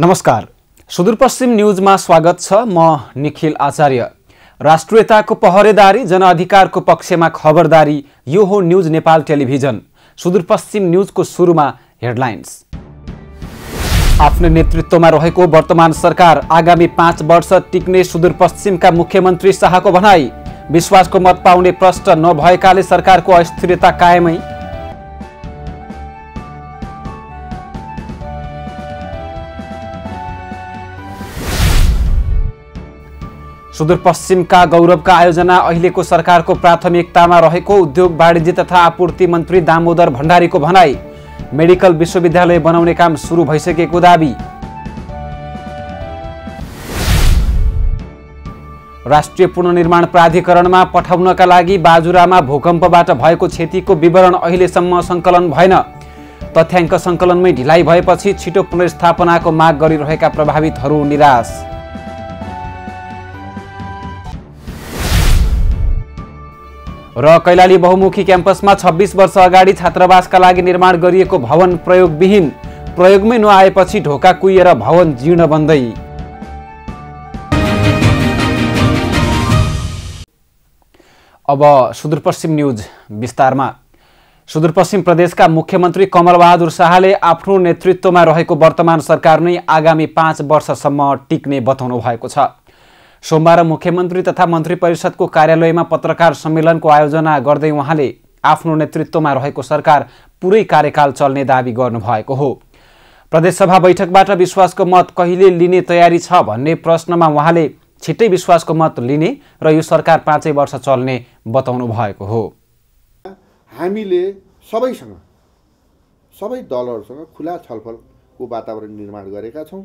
नमस्कार सुदूरपश्चिम न्युजमा स्वागत छ म निखिल आचार्य राष्ट्रियताको पहरेदारी जनअधिकारको पक्षमा खबरदारी यो हो न्युज नेपाल टेलिभिजन सुदूरपश्चिम न्युजको सुरुमा हेडलाइन्स आफ्नो नेतृत्वमा रहेको वर्तमान सरकार आगामी पाँच वर्ष टिक्ने सुदूरपश्चिमका मुख्यमन्त्री शाहको भनाई विश्वासको मत पाउने प्रश्न नभएकाले सरकारको अस्थिरता कायमै सुदूरपश्चिमका गौरवका आयोजना अहिलेको सरकारको प्राथमिकतामा रहेको उद्योग वाणिज्य तथा आपूर्ति मन्त्री दामोदर भण्डारीको भनाई मेडिकल विश्वविद्यालय बनाउने काम सुरु भइसकेको दावी राष्ट्रिय पुनर्निर्माण प्राधिकरणमा पठाउनका लागि बाजुरामा भूकम्पबाट भएको क्षतिको विवरण अहिलेसम्म सङ्कलन भएन तथ्याङ्क सङ्कलनमै ढिलाइ भएपछि छिटो पुनर्स्थापनाको माग गरिरहेका प्रभावितहरू निराश र कैलाली बहुमुखी क्याम्पसमा छब्बिस वर्ष अगाडि छात्रावासका लागि निर्माण गरिएको भवन प्रयोगविहीन प्रयोगमै नआएपछि ढोका कुहिएर भवन जीर्ण बन्दै अब सुदूरपश्चिम न्युज विस्तारमा सुदूरपश्चिम प्रदेशका मुख्यमन्त्री कमलबहादुर शाहले आफ्नो नेतृत्वमा रहेको वर्तमान सरकार नै आगामी पाँच वर्षसम्म टिक्ने बताउनु भएको छ सोमबार मुख्यमन्त्री तथा मन्त्री परिषदको कार्यालयमा पत्रकार सम्मेलनको आयोजना गर्दै उहाँले आफ्नो नेतृत्वमा रहेको सरकार पुरै कार्यकाल चल्ने दावी गर्नुभएको हो प्रदेशसभा बैठकबाट विश्वासको मत कहिले लिने तयारी छ भन्ने प्रश्नमा उहाँले छिट्टै विश्वासको मत लिने र यो सरकार पाँचै वर्ष चल्ने बताउनु भएको हो हामीले सबैसँग सबै दलहरूसँग खुला छलफलको वातावरण निर्माण गरेका छौँ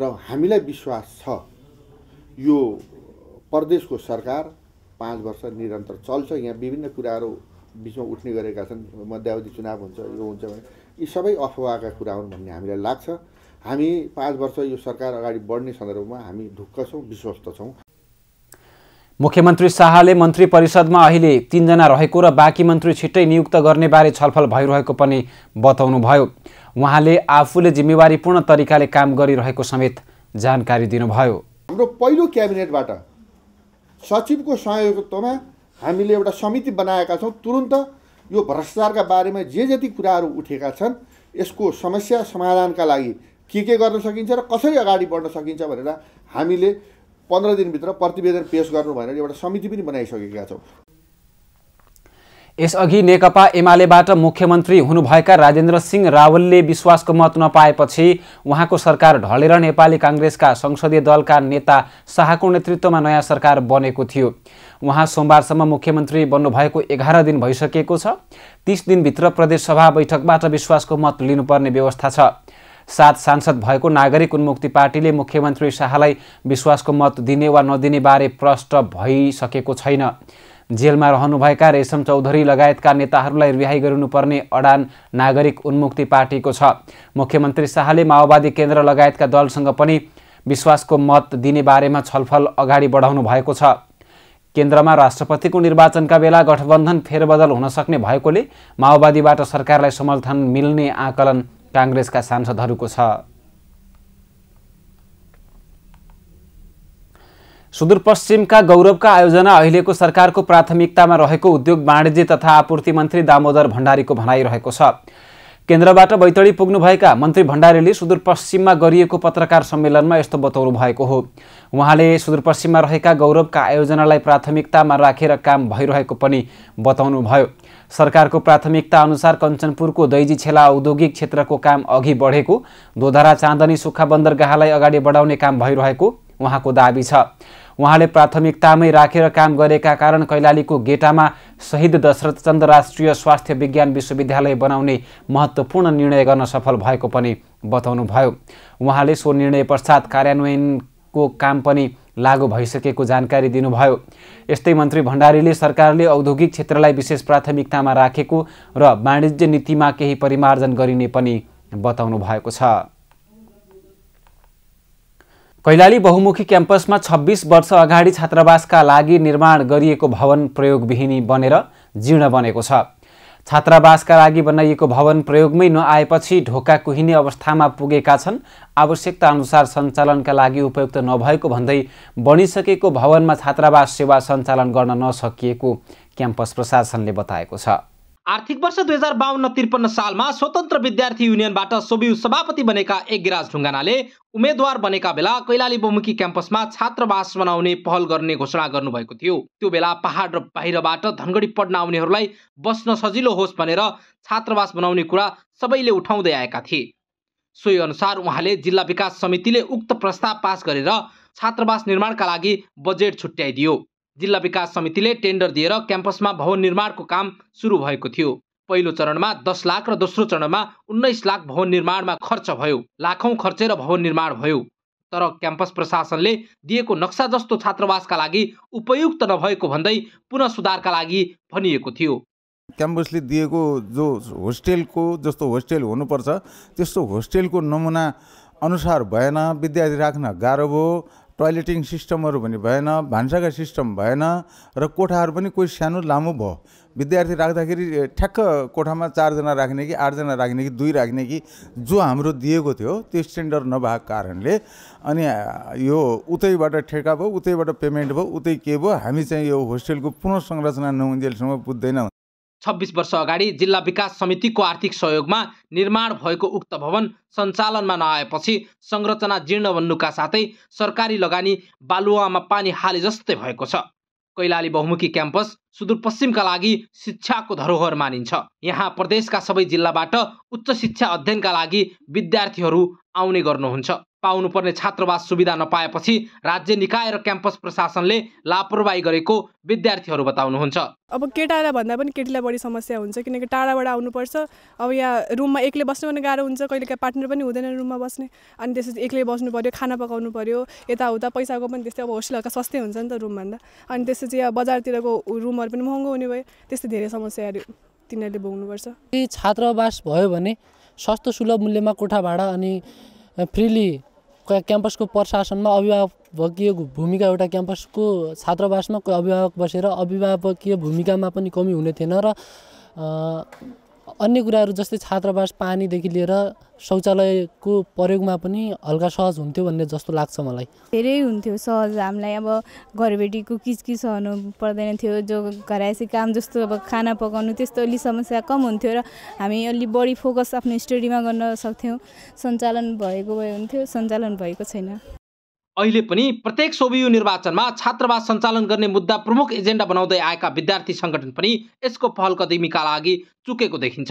र हामीलाई विश्वास छ यो प्रदेशको सरकार पाँच वर्ष निरन्तर चल्छ यहाँ विभिन्न कुराहरू बिचमा उठ्ने गरेका छन् मध्यावधि चुनाव हुन्छ यो हुन्छ भने यी सबै अफवाहका कुरा हुन् भन्ने हामीलाई लाग्छ हामी पाँच वर्ष यो सरकार अगाडि बढ्ने सन्दर्भमा हामी ढुक्क छौँ विश्वस्त छौँ मुख्यमन्त्री शाहले मन्त्री परिषदमा अहिले तिनजना रहेको र बाँकी मन्त्री छिट्टै नियुक्त गर्नेबारे छलफल भइरहेको पनि बताउनुभयो उहाँले आफूले जिम्मेवारीपूर्ण तरिकाले काम गरिरहेको समेत जानकारी दिनुभयो हाम्रो पहिलो क्याबिनेटबाट सचिवको सहयोगत्वमा हामीले एउटा समिति बनाएका छौँ तुरुन्त यो भ्रष्टाचारका बारेमा जे जति कुराहरू उठेका छन् यसको समस्या समाधानका लागि के के गर्न सकिन्छ र कसरी अगाडि बढ्न सकिन्छ भनेर हामीले पन्ध्र दिनभित्र प्रतिवेदन पेस गर्नु भनेर एउटा समिति पनि बनाइसकेका छौँ यसअघि नेकपा एमालेबाट मुख्यमन्त्री हुनुभएका राजेन्द्र सिंह रावलले विश्वासको मत नपाएपछि उहाँको सरकार ढलेर नेपाली काङ्ग्रेसका संसदीय दलका नेता शाहको नेतृत्वमा नयाँ सरकार बनेको थियो उहाँ सोमबारसम्म मुख्यमन्त्री बन्नुभएको एघार दिन भइसकेको छ तिस दिनभित्र प्रदेशसभा बैठकबाट विश्वासको मत लिनुपर्ने व्यवस्था छ सात सांसद भएको नागरिक उन्मुक्ति पार्टीले मुख्यमन्त्री शाहलाई विश्वासको मत दिने वा नदिने बारे प्रष्ट भइसकेको छैन जेलमा रहनुभएका रेशम चौधरी लगायतका नेताहरूलाई रिहाई गरिनुपर्ने अडान नागरिक उन्मुक्ति पार्टीको छ मुख्यमन्त्री शाहले माओवादी केन्द्र लगायतका दलसँग पनि विश्वासको मत दिने बारेमा छलफल अगाडि बढाउनु भएको छ केन्द्रमा राष्ट्रपतिको निर्वाचनका बेला गठबन्धन फेरबदल हुन सक्ने भएकोले माओवादीबाट सरकारलाई समर्थन मिल्ने आकलन काङ्ग्रेसका सांसदहरूको छ सुदूरपश्चिमका गौरवका आयोजना अहिलेको सरकारको प्राथमिकतामा रहेको उद्योग वाणिज्य तथा आपूर्ति मन्त्री दामोदर भण्डारीको भनाइरहेको छ केन्द्रबाट बैतडी पुग्नुभएका मन्त्री भण्डारीले सुदूरपश्चिममा गरिएको पत्रकार सम्मेलनमा यस्तो बताउनु भएको हो उहाँले सुदूरपश्चिममा रहेका गौरवका आयोजनालाई प्राथमिकतामा राखेर काम भइरहेको पनि बताउनुभयो सरकारको प्राथमिकता अनुसार कञ्चनपुरको दैजी छेला औद्योगिक क्षेत्रको काम अघि बढेको दोधरा चाँदनी सुक्खा बन्दरगाहलाई अगाडि बढाउने काम भइरहेको उहाँको दावी छ उहाँले प्राथमिकतामै राखेर काम गरेका कारण कैलालीको गेटामा शहीद दशरथ दशरथचन्द राष्ट्रिय स्वास्थ्य विज्ञान विश्वविद्यालय बनाउने महत्त्वपूर्ण निर्णय गर्न सफल भएको पनि बताउनुभयो उहाँले सो निर्णय पश्चात कार्यान्वयनको काम पनि लागू भइसकेको जानकारी दिनुभयो यस्तै मन्त्री भण्डारीले सरकारले औद्योगिक क्षेत्रलाई विशेष प्राथमिकतामा राखेको र वाणिज्य नीतिमा केही परिमार्जन गरिने पनि बताउनु भएको छ कैलाली बहुमुखी क्याम्पसमा छब्बिस वर्ष अगाडि छात्रावासका लागि निर्माण गरिएको भवन प्रयोगविहीनी बनेर जीर्ण बनेको छ छात्रावासका लागि बनाइएको भवन प्रयोगमै नआएपछि ढोका कुहिने अवस्थामा पुगेका छन् आवश्यकता अनुसार सञ्चालनका लागि उपयुक्त नभएको भन्दै बनिसकेको भवनमा छात्रावास सेवा सञ्चालन गर्न नसकिएको क्याम्पस प्रशासनले बताएको छ आर्थिक वर्ष दुई हजार बाहन्न त्रिपन्न सालमा स्वतन्त्र विद्यार्थी युनियनबाट सोबि सभापति बनेका एकगिराज ढुङ्गानाले उम्मेद्वार बनेका बेला कैलाली बहुमुखी क्याम्पसमा छात्रवास बनाउने पहल गर्ने घोषणा गर्नुभएको थियो त्यो बेला पहाड र बाहिरबाट धनगढी पढ्न आउनेहरूलाई बस्न सजिलो होस् भनेर छात्रवास बनाउने कुरा सबैले उठाउँदै आएका थिए सोही अनुसार उहाँले जिल्ला विकास समितिले उक्त प्रस्ताव पास गरेर छात्रवास निर्माणका लागि बजेट छुट्याइदियो जिल्ला विकास समितिले टेन्डर दिएर क्याम्पसमा भवन निर्माणको काम सुरु भएको थियो पहिलो चरणमा दस लाख र दोस्रो चरणमा उन्नाइस लाख भवन निर्माणमा खर्च भयो लाखौँ खर्चेर भवन निर्माण भयो तर क्याम्पस प्रशासनले दिएको नक्सा जस्तो छात्रावासका लागि उपयुक्त नभएको भन्दै पुनः सुधारका लागि भनिएको थियो क्याम्पसले दिएको जो होस्टेलको जस्तो होस्टेल हुनुपर्छ त्यस्तो होस्टेलको नमुना अनुसार भएन विद्यार्थी राख्न गाह्रो भयो टोयलेटिङ सिस्टमहरू पनि भएन भान्साका सिस्टम भएन र कोठाहरू पनि कोही सानो लामो भयो विद्यार्थी राख्दाखेरि ठ्याक्क कोठामा चारजना राख्ने कि आठजना राख्ने कि दुई राख्ने कि जो हाम्रो दिएको थियो त्यो स्ट्यान्डर्ड नभएको कारणले अनि यो उतैबाट ठेका भयो उतैबाट पेमेन्ट भयो उतै के भयो हामी चाहिँ यो होस्टेलको पुनः संरचना नहुन्जेलसम्म पुग्दैन छब्बिस वर्ष अगाडि जिल्ला विकास समितिको आर्थिक सहयोगमा निर्माण भएको उक्त भवन सञ्चालनमा नआएपछि संरचना जीर्ण बन्नुका साथै सरकारी लगानी बालुवामा पानी हाले जस्तै भएको छ कैलाली बहुमुखी क्याम्पस सुदूरपश्चिमका लागि शिक्षाको धरोहर मानिन्छ यहाँ प्रदेशका सबै जिल्लाबाट उच्च शिक्षा अध्ययनका लागि विद्यार्थीहरू आउने गर्नुहुन्छ पाउनुपर्ने छात्रवास सुविधा नपाएपछि राज्य निकाय र क्याम्पस प्रशासनले लापरवाही गरेको विद्यार्थीहरू बताउनुहुन्छ अब केटालाई भन्दा पनि केटीलाई बढी समस्या हुन्छ किनकि टाढाबाट आउनुपर्छ अब यहाँ रुममा एक्लै बस्नु पनि गाह्रो हुन्छ कहिलेकाहीँ पार्टनर पनि हुँदैन रुममा बस्ने अनि त्यसपछि एक्लै बस्नु पऱ्यो खाना पकाउनु पऱ्यो यताउता पैसाको पनि त्यस्तै अब होस्टेल होस्टेलहरूको सस्तै हुन्छ नि त रुमभन्दा अनि त्यसपछि यहाँ बजारतिरको रुमहरू पनि महँगो हुने भयो त्यस्तै धेरै समस्याहरू तिनीहरूले भोग्नुपर्छ छात्रावास भयो भने सस्तो सुलभ मूल्यमा कोठा भाडा अनि फ्रिली क्याम्पसको प्रशासनमा अभिभावकीय भूमिका एउटा क्याम्पसको छात्रावासमा अभिभावक बसेर अभिभावकीय भूमिकामा पनि कमी हुने थिएन र अन्य कुराहरू जस्तै छात्रावास पानीदेखि लिएर शौचालयको प्रयोगमा पनि हल्का सहज हुन्थ्यो भन्ने जस्तो लाग्छ मलाई धेरै हुन्थ्यो सहज हामीलाई अब घरबेटीको किचकिच सहनु पर्दैन थियो जो आएपछि काम जस्तो अब खाना पकाउनु त्यस्तो अलि समस्या कम हुन्थ्यो र हामी अलि बढी फोकस आफ्नो स्टडीमा गर्न सक्थ्यौँ सञ्चालन भएको भए हुन्थ्यो सञ्चालन भएको छैन अहिले पनि प्रत्येक सोभियु निर्वाचनमा छात्रवास सञ्चालन गर्ने मुद्दा प्रमुख एजेन्डा बनाउँदै आएका विद्यार्थी सङ्गठन पनि यसको पहल कदमीका लागि चुकेको देखिन्छ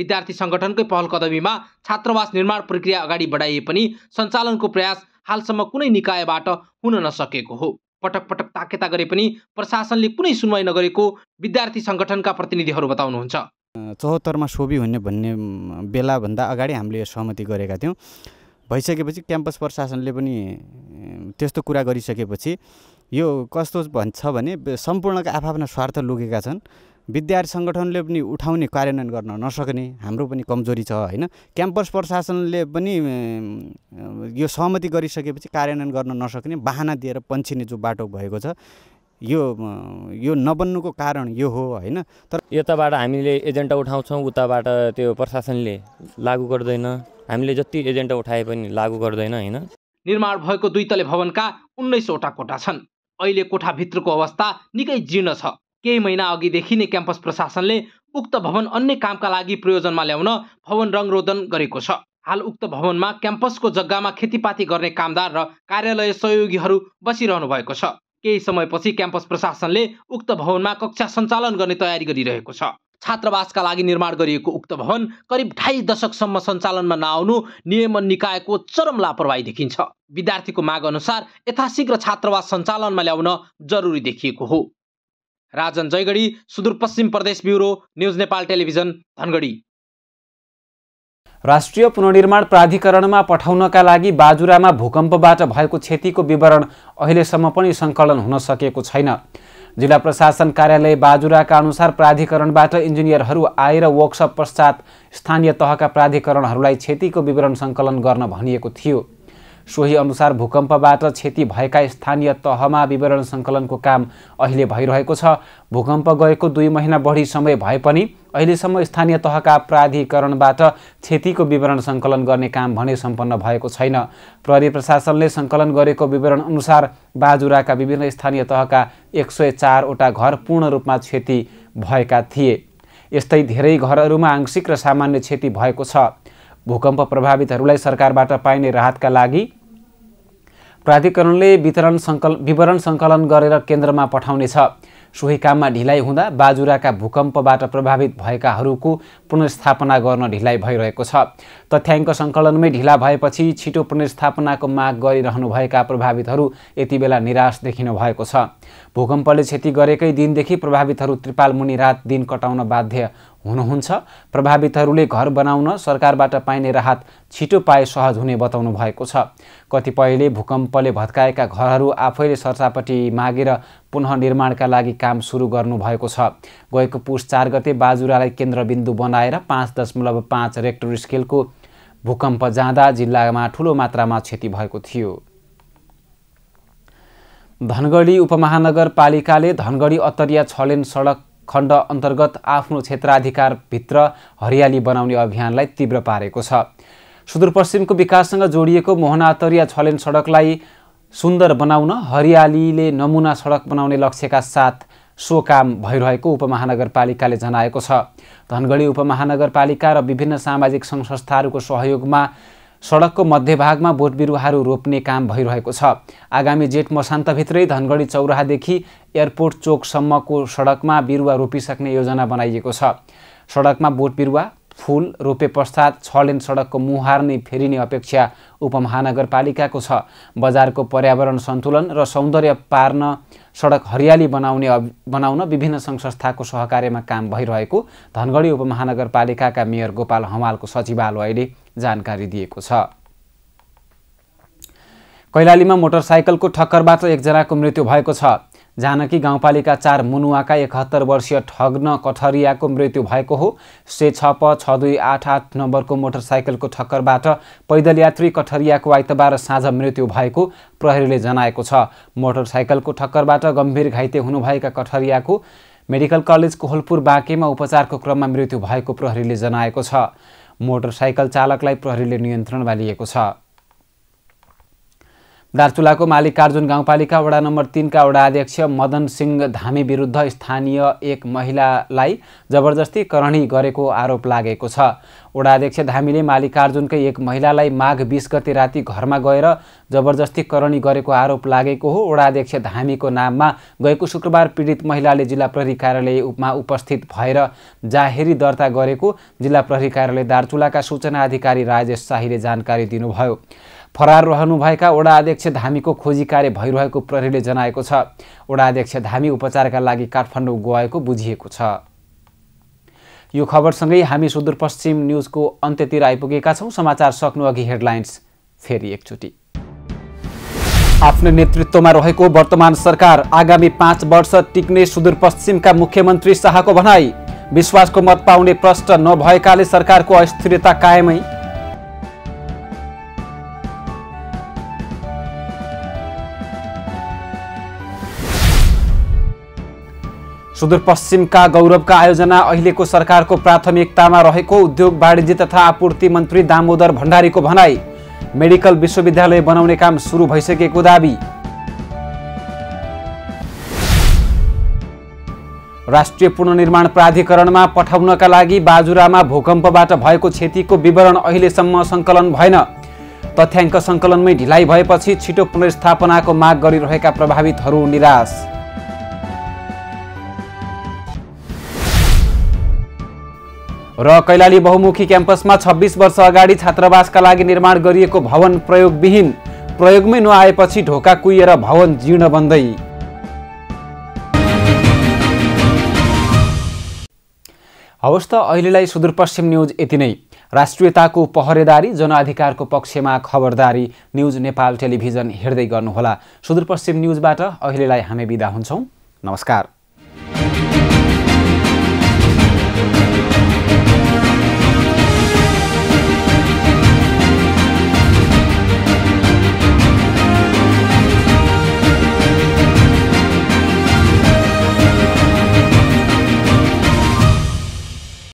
विद्यार्थी सङ्गठनकै पहल कदमीमा छात्रावास निर्माण प्रक्रिया अगाडि बढाइए पनि सञ्चालनको प्रयास हालसम्म कुनै निकायबाट हुन नसकेको हो पटक पटक ताकेता गरे पनि प्रशासनले कुनै सुनवाई नगरेको विद्यार्थी सङ्गठनका प्रतिनिधिहरू बताउनुहुन्छ चौहत्तरमा सोभि हुने भन्ने बेलाभन्दा अगाडि हामीले यो सहमति गरेका थियौँ भइसकेपछि क्याम्पस प्रशासनले पनि त्यस्तो कुरा गरिसकेपछि यो कस्तो भन्छ भने सम्पूर्णका आफआफ्ना स्वार्थ लुकेका छन् विद्यार्थी सङ्गठनले पनि उठाउने कार्यान्वयन गर्न नसक्ने हाम्रो पनि कमजोरी छ होइन क्याम्पस प्रशासनले पनि यो सहमति गरिसकेपछि कार्यान्वयन गर्न नसक्ने बाहना दिएर पन्छिने जो बाटो भएको छ यो यो नबन्नुको कारण यो हो होइन तर यताबाट हामीले एजेन्डा उठाउँछौँ उताबाट त्यो प्रशासनले लागु गर्दैन हामीले जति एजेन्डा उठाए पनि लागु गर्दैन होइन निर्माण भएको दुई तले भवनका उन्नाइसवटा कोठा छन् अहिले कोठाभित्रको अवस्था निकै जीर्ण छ केही महिना अघिदेखि नै क्याम्पस प्रशासनले उक्त भवन अन्य कामका लागि प्रयोजनमा ल्याउन भवन रङरोदन गरेको छ हाल उक्त भवनमा क्याम्पसको जग्गामा खेतीपाती गर्ने कामदार र कार्यालय सहयोगीहरू बसिरहनु भएको छ केही समयपछि क्याम्पस प्रशासनले उक्त भवनमा कक्षा सञ्चालन गर्ने तयारी गरिरहेको छ छात्रावासका लागि निर्माण गरिएको उक्त भवन करिब ढाई दशकसम्म सञ्चालनमा नआउनु नियमन निकायको चरम लापरवाही देखिन्छ विद्यार्थीको माग अनुसार यथाशीघ्र छात्रावास सञ्चालनमा ल्याउन जरुरी देखिएको हो Rajan Jaygadhi Sudurpashchim Pradesh bureau news Nepal television Dhangadhi राष्ट्रिय पुनर्निर्माण प्राधिकरणमा पठाउनका लागि बाजुरामा भूकम्पबाट भएको क्षतिको विवरण अहिलेसम्म पनि सङ्कलन हुन सकेको छैन जिल्ला प्रशासन कार्यालय बाजुराका अनुसार प्राधिकरणबाट इन्जिनियरहरू आएर वर्कसप पश्चात स्थानीय तहका प्राधिकरणहरूलाई क्षतिको विवरण सङ्कलन गर्न भनिएको थियो सोही अनुसार भूकम्पबाट क्षति भएका स्थानीय तहमा विवरण सङ्कलनको काम अहिले भइरहेको छ भूकम्प गएको दुई महिना बढी समय भए पनि अहिलेसम्म स्थानीय तहका प्राधिकरणबाट क्षतिको विवरण सङ्कलन गर्ने काम भने सम्पन्न भएको छैन प्रहरी प्रशासनले सङ्कलन गरेको विवरण अनुसार बाजुराका विभिन्न स्थानीय तहका एक सय चारवटा घर पूर्ण रूपमा क्षति भएका थिए यस्तै धेरै घरहरूमा आंशिक र सामान्य क्षति भएको छ भूकम्प प्रभावितहरूलाई सरकारबाट पाइने राहतका लागि प्राधिकरणले वितरण सङ्कल विवरण सङ्कलन गरेर केन्द्रमा पठाउनेछ सोही काममा ढिलाइ हुँदा बाजुराका भूकम्पबाट प्रभावित भएकाहरूको पुनर्स्थापना गर्न ढिलाइ भइरहेको छ तथ्याङ्क सङ्कलनमै ढिला भएपछि छिटो पुनर्स्थापनाको माग गरिरहनुभएका प्रभावितहरू यति बेला निराश देखिनु भएको छ भूकम्पले क्षति गरेकै दिनदेखि प्रभावितहरू त्रिपाल मुनि रात दिन कटाउन बाध्य हुनुहुन्छ प्रभावितहरूले घर बनाउन सरकारबाट पाइने राहत छिटो पाए सहज हुने बताउनु भएको छ कतिपयले भूकम्पले भत्काएका घरहरू आफैले सरसापट्टि मागेर पुनर्निर्माणका लागि काम सुरु गर्नुभएको छ गएको पुस चार गते बाजुरालाई केन्द्रबिन्दु बनाएर पाँच दशमलव पाँच रेक्टर स्केलको भूकम्प जाँदा जिल्लामा ठूलो मात्रामा क्षति भएको थियो धनगढी उपमहानगरपालिकाले धनगढी अतरिया छलेन सडक खण्ड अन्तर्गत आफ्नो क्षेत्राधिकारभित्र हरियाली बनाउने अभियानलाई तीव्र पारेको छ सुदूरपश्चिमको विकाससँग जोडिएको मोहना अतरिया छलेन सडकलाई सुन्दर बनाउन हरियालीले नमुना सडक बनाउने लक्ष्यका साथ सो काम भइरहेको उपमहानगरपालिकाले जनाएको छ धनगढी उपमहानगरपालिका र विभिन्न सामाजिक सङ्घ संस्थाहरूको सहयोगमा सडकको मध्यभागमा बोट बिरुवाहरू रोप्ने काम भइरहेको छ आगामी जेठ मसान्तभित्रै धनगढी चौराहादेखि एयरपोर्ट चोकसम्मको सडकमा बिरुवा रोपिसक्ने योजना बनाइएको छ सडकमा बोट बिरुवा फूल रोपे पश्चात छ लेन सडकको मुहार नै फेरिने अपेक्षा उपमहानगरपालिकाको छ बजारको पर्यावरण सन्तुलन र सौन्दर्य पार्न सडक हरियाली बनाउने बनाउन विभिन्न सङ्घ संस्थाको सहकार्यमा काम भइरहेको धनगढी उपमहानगरपालिकाका मेयर गोपाल हमालको सचिवालयले जानकारी दिएको छ कैलालीमा मोटरसाइकलको ठक्करबाट एकजनाको मृत्यु भएको छ जानकी गाउँपालिका चार मुनुवाका एकहत्तर वर्षीय ठग्न कठरियाको मृत्यु भएको हो से छ प छ दुई आठ आठ नम्बरको मोटरसाइकलको ठक्करबाट पैदल यात्री कठरियाको आइतबार साँझ मृत्यु भएको प्रहरीले जनाएको छ मोटरसाइकलको ठक्करबाट गम्भीर घाइते हुनुभएका कठरियाको मेडिकल कलेज कोहलपुर बाँकेमा उपचारको क्रममा मृत्यु भएको प्रहरीले जनाएको छ मोटरसाइकल चालकलाई प्रहरीले नियन्त्रणमा लिएको छ दार्चुलाको मालिक कार्जुन गाउँपालिका वडा नम्बर तिनका वडा अध्यक्ष मदन सिंह धामी विरुद्ध स्थानीय एक महिलालाई जबरजस्ती करणी गरेको आरोप लागेको छ वडा अध्यक्ष धामीले मालिकार्जुनकै एक महिलालाई माघ बिस गते राति घरमा गएर जबरजस्ती करणी गरेको आरोप लागेको हो वडा अध्यक्ष धामीको नाममा गएको शुक्रबार पीडित महिलाले जिल्ला प्रहरी कार्यालयमा उपस्थित भएर जाहेरी दर्ता गरेको जिल्ला प्रहरी कार्यालय दार्चुलाका सूचना अधिकारी राजेश शाहीले जानकारी दिनुभयो फरार रहनुभएका वडा अध्यक्ष धामीको खोजी कार्य भइरहेको प्रहरीले जनाएको छ वडा अध्यक्ष धामी उपचारका लागि काठमाडौँ गएको बुझिएको छ यो खबरसँगै हामी सुदूरपश्चिम न्युजको अन्त्यतिर आइपुगेका छौँ समाचार सक्नु अघि हेडलाइन्स फेरि एकचोटि आफ्नो नेतृत्वमा रहेको वर्तमान सरकार आगामी पाँच वर्ष टिक्ने सुदूरपश्चिमका मुख्यमन्त्री शाहको भनाई विश्वासको मत पाउने प्रश्न नभएकाले सरकारको अस्थिरता कायमै सुदूरपश्चिमका गौरवका आयोजना अहिलेको सरकारको प्राथमिकतामा रहेको उद्योग वाणिज्य तथा आपूर्ति मन्त्री दामोदर भण्डारीको भनाई मेडिकल विश्वविद्यालय बनाउने काम सुरु भइसकेको दावी राष्ट्रिय पुनर्निर्माण प्राधिकरणमा पठाउनका लागि बाजुरामा भूकम्पबाट भएको क्षतिको विवरण अहिलेसम्म सङ्कलन भएन तथ्याङ्क सङ्कलनमै ढिलाइ भएपछि छिटो पुनर्स्थापनाको माग गरिरहेका प्रभावितहरू निराश र कैलाली बहुमुखी क्याम्पसमा छब्बिस वर्ष अगाडि छात्रावासका लागि निर्माण गरिएको भवन प्रयोगविहीन प्रयोगमै नआएपछि ढोका कुहिएर भवन जीर्ण बन्दै हवस् त अहिलेलाई सुदूरपश्चिम न्युज यति नै राष्ट्रियताको पहरेदारी जनअधिकारको पक्षमा खबरदारी न्युज नेपाल टेलिभिजन हेर्दै गर्नुहोला सुदूरपश्चिम न्युजबाट अहिलेलाई हामी बिदा हुन्छौँ नमस्कार